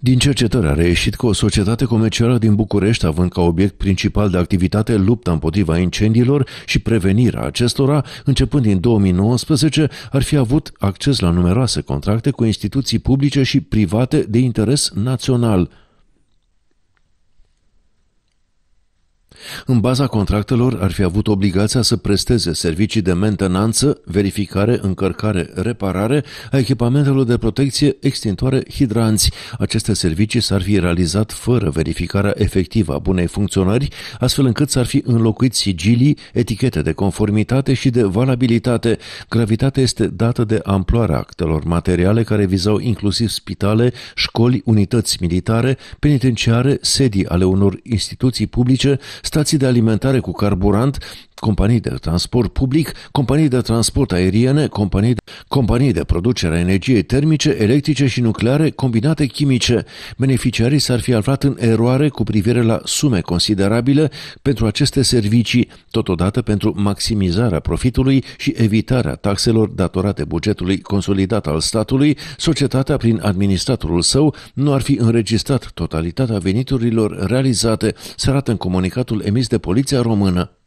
Din cercetări a reieșit că o societate comercială din București, având ca obiect principal de activitate lupta împotriva incendiilor și prevenirea acestora, începând din 2019, ar fi avut acces la numeroase contracte cu instituții publice și private de interes național. În baza contractelor ar fi avut obligația să presteze servicii de mentenanță, verificare, încărcare, reparare a echipamentelor de protecție extintoare hidranți. Aceste servicii s-ar fi realizat fără verificarea efectivă a bunei funcționări, astfel încât s-ar fi înlocuit sigilii, etichete de conformitate și de valabilitate. Gravitatea este dată de amploarea actelor materiale care vizau inclusiv spitale, școli, unități militare, penitenciare, sedii ale unor instituții publice, stații de alimentare cu carburant companii de transport public, companii de transport aeriene, companii de, companii de producere a energiei termice, electrice și nucleare, combinate chimice. Beneficiarii s-ar fi aflat în eroare cu privire la sume considerabile pentru aceste servicii, totodată pentru maximizarea profitului și evitarea taxelor datorate bugetului consolidat al statului, societatea prin administratorul său nu ar fi înregistrat totalitatea veniturilor realizate, se arată în comunicatul emis de Poliția Română.